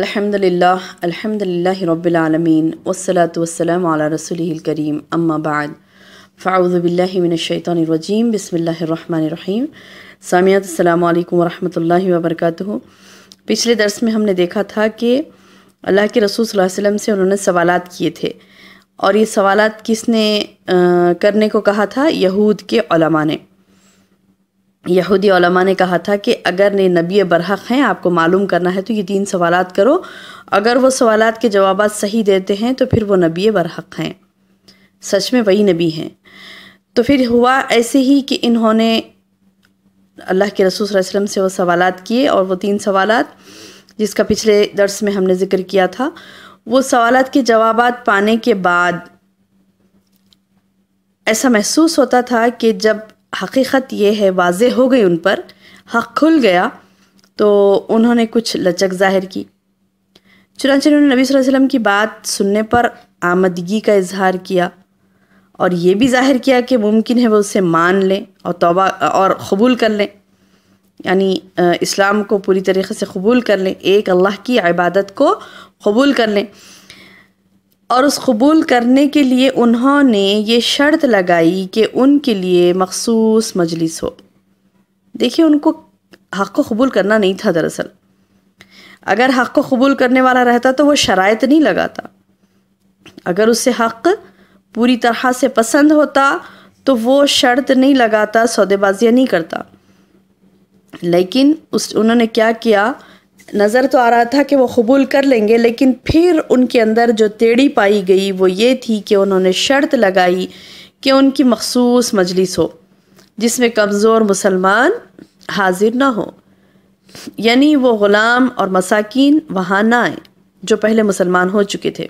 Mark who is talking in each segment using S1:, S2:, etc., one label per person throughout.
S1: अल्हम्दुलिल्लाह अल्हम्दुलिल्लाहि रब्बिल आलमीन वस्सलातु वस्सलाम अला रसूलिल करीम अम्मा बाद फ़ाउज़ु बिल्लाहि मिनश्शैतानिर रजीम बिस्मिल्लाहिर रहमानिर रहीम सामियात अस्सलाम वालेकुम वरहमतुल्लाहि व बरकातुहू पिछले दर्स में हमने देखा था कि अल्लाह के रसूल सल्लल्लाहु अलैहि वसल्लम से उन्होंने सवाल किए थे और ये सवाल किसने करने को कहा था यहूद के ने यहूदी ने कहा था कि अगर ने नबी बरहक हैं आपको मालूम करना है तो ये तीन सवाल करो अगर वो सवाल के जवाब सही देते हैं तो फिर वो नबी बरहक हैं सच में वही नबी हैं तो फिर हुआ ऐसे ही कि इन्होंने अल्लाह के रसूल वसम से वो सवाल किए और वो तीन सवाल जिसका पिछले दर्स में हमने ज़िक्र किया था वो सवाल के जवाब पाने के बाद ऐसा महसूस होता था कि जब हकीकत ये है वाज हो गई उन पर हक खुल गया तो उन्होंने कुछ लचक जाहिर की चुनाच उन्होंने नबी वसल्लम की बात सुनने पर आमदगी का इजहार किया और ये भी जाहिर किया कि मुमकिन है वो उसे मान लें और तोबा और कबूल कर लें यानी इस्लाम को पूरी तरीके से कबूल कर लें एक अल्लाह की इबादत को कबूल कर लें और उस कबूल करने के लिए उन्होंने ये शर्त लगाई कि उनके लिए मखसूस मजलिस हो देखिए उनको हक़ को कबूल करना नहीं था दरअसल अगर हक़ को कबूल करने वाला रहता तो वो शरात नहीं लगाता अगर उसे हक़ पूरी तरह से पसंद होता तो वो शर्त नहीं लगाता सौदेबाजियाँ नहीं करता लेकिन उस उन्होंने क्या किया नज़र तो आ रहा था कि वो कबूल कर लेंगे लेकिन फिर उनके अंदर जो टेढ़ी पाई गई वो ये थी कि उन्होंने शर्त लगाई कि उनकी मखसूस मजलिस हो जिसमें कमज़ोर मुसलमान हाजिर ना हो यानी वो ग़ुलाम और मसाकिन वहाँ ना आए जो पहले मुसलमान हो चुके थे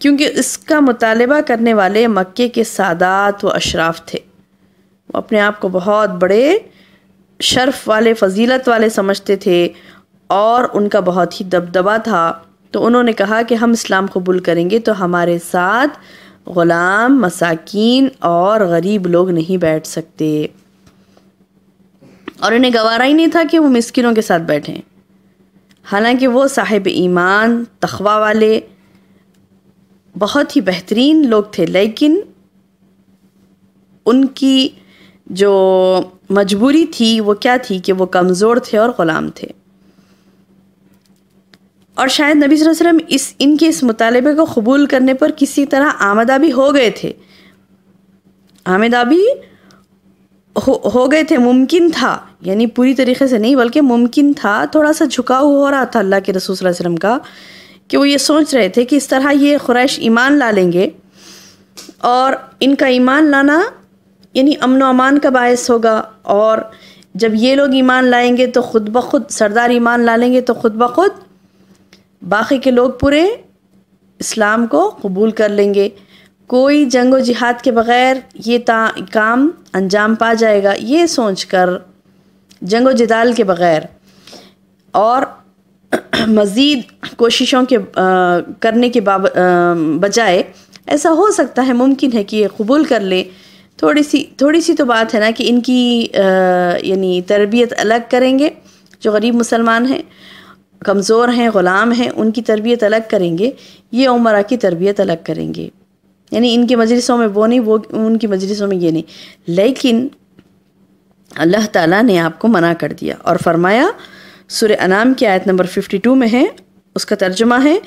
S1: क्योंकि इसका मुतालबा करने वाले मक्के के सादात व अशराफ थे वो अपने आप को बहुत बड़े शर्फ वाले फजीलत वाले समझते थे और उनका बहुत ही दबदबा था तो उन्होंने कहा कि हम इस्लाम कबूल करेंगे तो हमारे साथ ग़ुलाम मसाकिन और गरीब लोग नहीं बैठ सकते और उन्हें गवारा ही नहीं था कि वो मस्किनों के साथ बैठें हालांकि वो साहिब ईमान तखवा वाले बहुत ही बेहतरीन लोग थे लेकिन उनकी जो मजबूरी थी वो क्या थी कि वो कमज़ोर थे और ग़ुलाम थे और शायद नबी वसल्लम इस इनके इस मुतालबे को कबूल करने पर किसी तरह आमदा भी हो गए थे आमदा भी हो, हो गए थे मुमकिन था यानी पूरी तरीके से नहीं बल्कि मुमकिन था थोड़ा सा झुकाव हो रहा था अल्लाह के रसूल वसल्लम का कि वो ये सोच रहे थे कि इस तरह ये ख़ुरैश ईमान ला लेंगे और इनका ईमान लाना यानी अमन अमान का बायस होगा और जब ये लोग ईमान लाएंगे तो खुद ब खुद सरदार ईमान ला लेंगे तो खुद ब खुद बाकी के लोग पूरे इस्लाम को कबूल कर लेंगे कोई जंग जिहाद के बग़ैर ये काम अंजाम पा जाएगा ये सोच कर जंग जदाल के बग़ैर और मज़ीद कोशिशों के आ, करने के बजाय ऐसा हो सकता है मुमकिन है कि ये कबूल कर ले थोड़ी सी थोड़ी सी तो बात है ना कि इनकी यानी तरबियत अलग करेंगे जो गरीब मुसलमान हैं कमज़ोर हैं ग़ुलाम हैं उनकी तरबियत अलग करेंगे ये उमरा की तरबियत अलग करेंगे यानी इनके मजलिसों में वो नहीं वो उनकी मजलिसों में ये नहीं लेकिन अल्लाह ताला ने आपको मना कर दिया और फरमाया सुर अनाम की आयत नंबर 52 में है उसका तर्जुमा है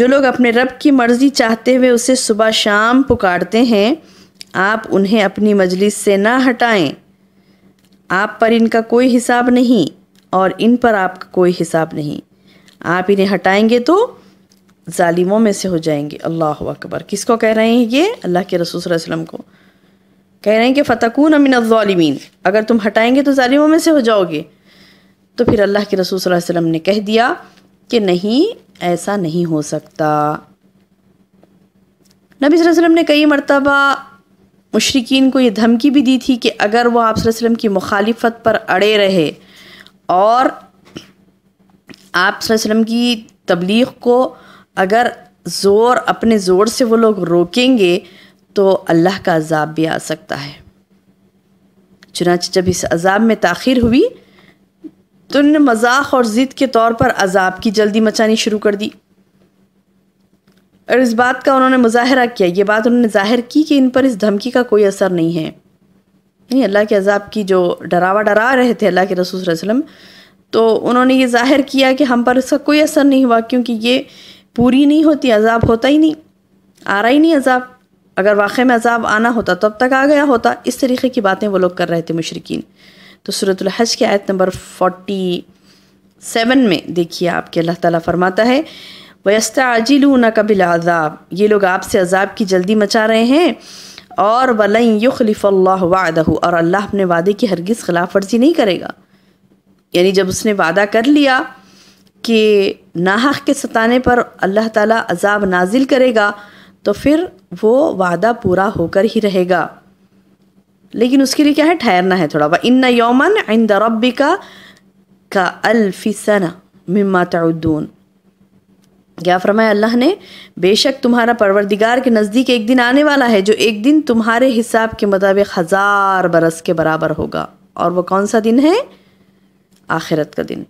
S1: जो लोग अपने रब की मर्ज़ी चाहते हुए उसे सुबह शाम पुकारते हैं आप उन्हें अपनी मजलिस से ना हटाएं आप पर इनका कोई हिसाब नहीं और इन पर आपका कोई हिसाब नहीं आप इन्हें हटाएंगे तो ालिमों में से हो जाएंगे अल्लाह अकबर किसको कह रहे हैं ये अल्लाह के रसूल वसलम को कह रहे हैं कि फ़तकून अमिन अज़ालिमीन अगर तुम हटाएंगे तो ालिमों में से हो जाओगे तो फिर अल्लाह के रसूल वसम ने कह दिया कि नहीं ऐसा नहीं हो सकता नबी वसम ने कई मरतबा मशरकिन को ये धमकी भी दी थी कि अगर वह आप की मुखालफत पर अड़े रहे और आप की तबलीग को अगर ज़ोर अपने ज़ोर से वो लोग रोकेंगे तो अल्लाह का अजाब भी आ सकता है चुनाच जब इस अजाब में तख़िर हुई तो उन्होंने मजाक और ज़िद के तौर पर अजाब की जल्दी मचानी शुरू कर दी और इस बात का उन्होंने मुजाहरा किया ये बात उन्होंने जाहिर की कि इन पर इस धमकी का कोई असर नहीं है यानी अल्लाह के अजाब की जो डरावा डरा रहे थे अल्लाह के रसूल वसलम तो उन्होंने ये जाहिर किया कि हम पर इसका कोई असर नहीं हुआ क्योंकि ये पूरी नहीं होती अजाब होता ही नहीं आ रहा ही नहीं अजाब अगर वाक़ में अजाब आना होता तब तो तक आ गया होता इस तरीके की बातें वो लोग कर रहे थे मशरकिन तो सूरतलहज के आयत नंबर फोटी सेवन में देखिए आपके अल्लाह ताला फरमाता है वस्ता आजिलू ना कबिल आज़ाब ये लोग आपसे अजाब की जल्दी मचा रहे हैं और वलन युखलिफ़ल्ला वादह और अल्लाह अपने वादे की हरगिज़ खिलाफ वर्जी नहीं करेगा यानी जब उसने वादा कर लिया कि नाहक के सताने पर अल्लाह ताला अजाब नाजिल करेगा तो फिर वो वादा पूरा होकर ही रहेगा लेकिन उसके लिए क्या है ठहरना है थोड़ा वा इन्ना यौमन इंद रबी का अल्फिसना मिम्मा तदून क्या फरमाया अल्लाह ने बेशक तुम्हारा परवरदिगार के नज़दीक एक दिन आने वाला है जो एक दिन तुम्हारे हिसाब के मुताबिक हज़ार बरस के बराबर होगा और वह कौन सा दिन है आखिरत का दिन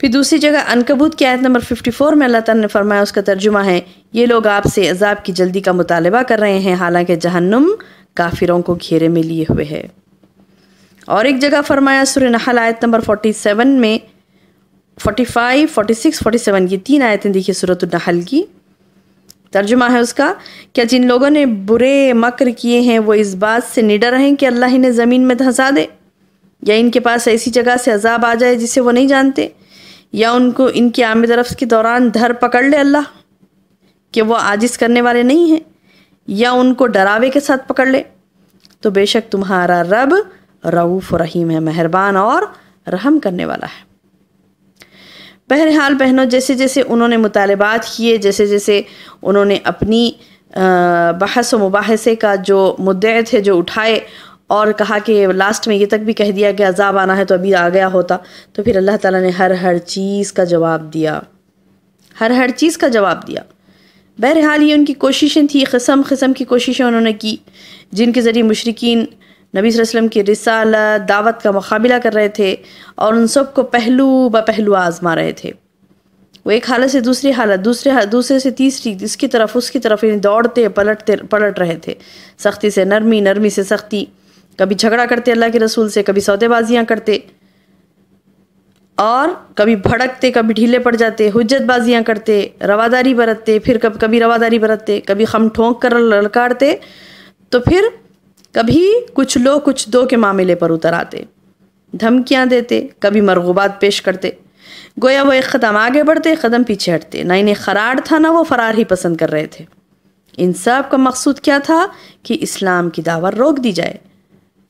S1: फिर दूसरी जगह अनकबूत की आयत नंबर 54 में अल्लाह ताला ने फरमाया उसका तर्जुमा है ये लोग आपसे अजाब की जल्दी का मुतालबा कर रहे हैं हालांकि जहन्नुम काफिरों को घेरे में लिए हुए है और एक जगह फरमाया सुर नहल आयत नंबर 47 में forty five forty six forty seven ये तीन आयतें देखिए सूरत नहल की तर्जुमा है उसका क्या जिन लोगों ने बुरे मकर किए हैं वो इस बात से निडर हैं कि अल्लाह इन्हें ज़मीन में धंसा दे या इनके पास ऐसी जगह से अजाब आ जाए जिसे वो नहीं जानते या उनको इनकी आमद रफ्त के दौरान धर पकड़ ले अल्लाह कि वो आजिज़ करने वाले नहीं हैं या उनको डरावे के साथ पकड़ ले तो बेशक तुम्हारा रब रऊफ़ रहीम है मेहरबान और रहम करने वाला है बहरहाल बहनों जैसे जैसे उन्होंने मुतालबात किए जैसे जैसे उन्होंने अपनी बहस व मुबासे का जो मुद्दे थे जो उठाए और कहा कि लास्ट में ये तक भी कह दिया कि अजाब आना है तो अभी आ गया होता तो फिर अल्लाह ताला ने हर हर चीज़ का जवाब दिया हर हर चीज़ का जवाब दिया बहरहाल ये उनकी कोशिशें थी कसम कसम की कोशिशें उन्होंने की जिनके ज़रिए मशरकिन नबी वसल्लम की रिसाल दावत का मुकाबला कर रहे थे और उन सब को पहलू ब पहलू आजमा रहे थे वो एक हालत से दूसरी हालत दूसरे दूसरे से तीसरी इसकी तरफ उसकी तरफ इन्हें दौड़ते पलटते पलट रहे थे सख्ती से नरमी नरमी से सख्ती कभी झगड़ा करते अल्लाह के रसूल से कभी सौदेबाजियाँ करते और कभी भड़कते कभी ढीले पड़ जाते हजतबाजियाँ करते रवादारी बरतते फिर कभी कभी रवादारी बरतते कभी खम ठोंक कर ललकारते तो फिर कभी कुछ लो कुछ दो के मामले पर उतर आते धमकियाँ देते कभी मरगुबात पेश करते गोया वो एक कदम आगे बढ़ते कदम पीछे हटते ना इन्हें खरार था ना वो फरार ही पसंद कर रहे थे इन सब का मकसूद क्या था कि इस्लाम की दावत रोक दी जाए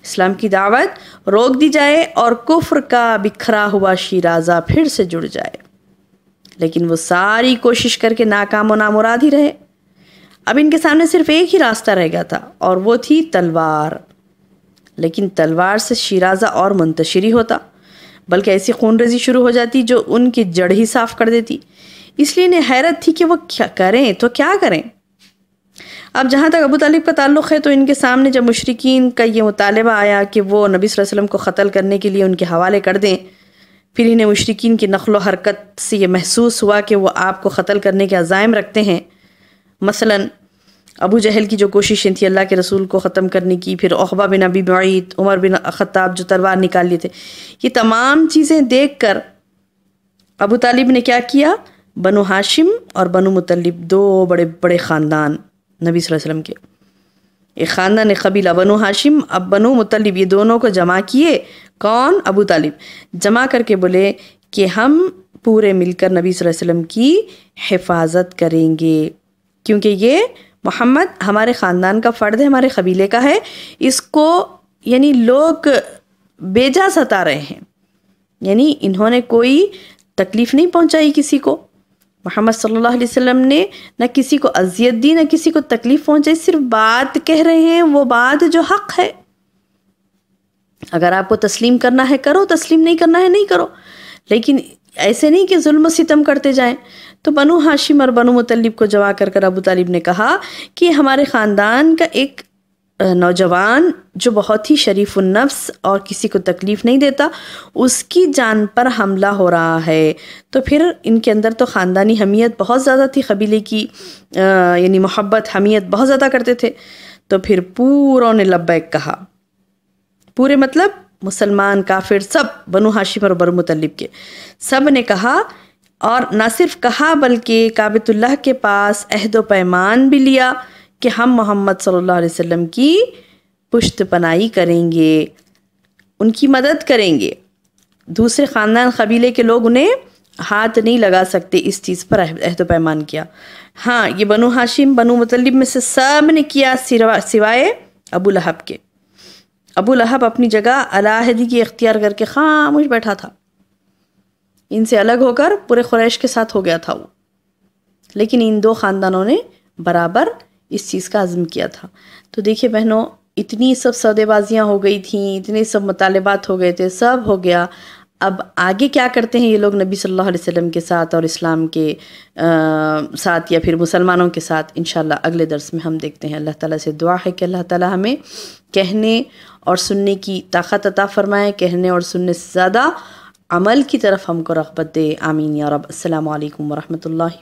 S1: इस्लाम की दावत रोक दी जाए और कुफ्र का बिखरा हुआ शीराजा फिर से जुड़ जाए लेकिन वो सारी कोशिश करके नाकाम और नामुराद ही रहे अब इनके सामने सिर्फ एक ही रास्ता रह गया था और वो थी तलवार लेकिन तलवार से शिराजा और मुंतशरी होता बल्कि ऐसी खून रजी शुरू हो जाती जो उनकी जड़ ही साफ कर देती इसलिए इन्हें हैरत थी कि वो क्या करें तो क्या करें अब जहाँ तक अबू तालिब का ताल्लुक़ है तो इनके सामने जब मुशरकिन का ये मुतालबा आया कि वो नबी वसल्लम को ख़त्ल करने के लिए उनके हवाले कर दें फिर इन्हें मुशरकिन की नखल हरकत से ये महसूस हुआ कि वो आपको ख़त्ल करने के अज़ाइम रखते हैं मसलन अबू जहल की जो कोशिशें थी अल्लाह के रसूल को ख़त्म करने की फिर अहबा बिन अबी मईद उमर बिन अखताब जो तलवार निकाल लिए थे ये तमाम चीज़ें देख कर अबू तालिब ने क्या किया बनो हाशिम और बनु मुतलब दो बड़े बड़े ख़ानदान नबी वसल्लम के एक ख़ानदान कबीला बनो हाशिम अब बनु मुतलब ये दोनों को जमा किए कौन अबू तालिब जमा करके बोले कि हम पूरे मिलकर नबी वसल्लम की हिफाजत करेंगे क्योंकि ये मोहम्मद हमारे ख़ानदान का फ़र्द है हमारे कबीले का है इसको यानी लोग बेजा सता रहे हैं यानी इन्होंने कोई तकलीफ़ नहीं पहुंचाई किसी को मोहम्मद सल्लल्लाहु अलैहि वसल्लम ने न किसी को अजियत दी न किसी को तकलीफ़ पहुंचाई सिर्फ बात कह रहे हैं वो बात जो हक़ है अगर आपको तस्लीम करना है करो तस्लीम नहीं करना है नहीं करो लेकिन ऐसे नहीं कि जुल्म सितम करते जाएं तो बनु हाशिम और बनु मतलब को जवा कर कर अबू तालिब ने कहा कि हमारे ख़ानदान का एक नौजवान जो बहुत ही शरीफ नफ्स और किसी को तकलीफ़ नहीं देता उसकी जान पर हमला हो रहा है तो फिर इनके अंदर तो ख़ानदानी हमीयत बहुत ज़्यादा थी कबीले की यानी मोहब्बत हमीयत बहुत ज़्यादा करते थे तो फिर पूरों ने लब्बैक कहा पूरे मतलब मुसलमान काफिर सब बनु हाशिम और बनु मुतलब के सब ने कहा और न सिर्फ कहा बल्कि काबितुल्लाह के पास अहद पैमान भी लिया कि हम मोहम्मद सल्लल्लाहु अलैहि वसल्लम की पुश्त पनाई करेंगे उनकी मदद करेंगे दूसरे ख़ानदान कबीले के लोग उन्हें हाथ नहीं लगा सकते इस चीज़ पर अहद पैमान किया हाँ ये बनु हाशिम बनु मतलब में से सब ने किया सिवा सिवाय अबू लहब के अबू लहब अपनी जगह अलाहदी की इख्तियार करके खामोश बैठा था इनसे अलग होकर पूरे ख़ुरैश के साथ हो गया था वो लेकिन इन दो ख़ानदानों ने बराबर इस चीज़ का आज़म किया था तो देखिए बहनों इतनी सब सौदेबाजियाँ हो गई थी इतने सब मुतालबात हो गए थे सब हो गया अब आगे क्या करते हैं ये लोग नबी सल्लल्लाहु अलैहि वसल्लम के साथ और इस्लाम के आ, साथ या फिर मुसलमानों के साथ इन अगले दर्स में हम देखते हैं अल्लाह ताला से दुआ है कि अल्लाह ताला हमें कहने और सुनने की ताकत अता फरमाए कहने और सुनने से ज़्यादा अमल की तरफ हमको रगबत दे आमीन या रब अल्लाम वरहमल